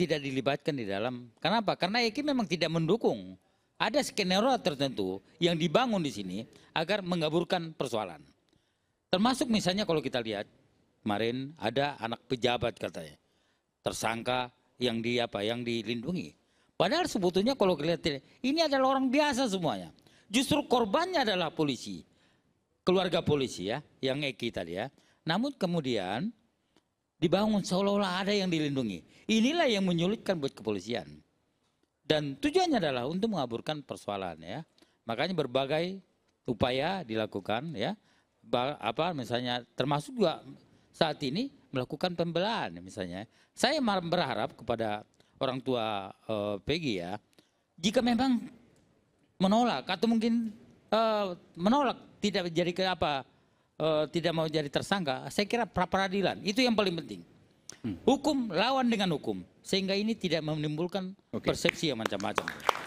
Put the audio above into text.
tidak dilibatkan di dalam. Kenapa? Karena Eki memang tidak mendukung. Ada skenario tertentu yang dibangun di sini agar mengaburkan persoalan. Termasuk misalnya kalau kita lihat kemarin ada anak pejabat katanya tersangka yang di apa yang dilindungi. Padahal sebetulnya kalau kita lihat ini adalah orang biasa semuanya. Justru korbannya adalah polisi, keluarga polisi ya, yang Eki tadi ya. Namun kemudian dibangun seolah-olah ada yang dilindungi. Inilah yang menyulitkan buat kepolisian. Dan tujuannya adalah untuk mengaburkan persoalan ya. Makanya berbagai upaya dilakukan ya. Apa misalnya termasuk juga saat ini melakukan pembelaan misalnya. Saya berharap kepada orang tua eh, Peggy ya, jika memang menolak atau mungkin eh, menolak tidak jadi ke apa Eh, tidak mau jadi tersangka, saya kira pra peradilan itu yang paling penting. Hmm. Hukum lawan dengan hukum sehingga ini tidak menimbulkan okay. persepsi yang macam-macam.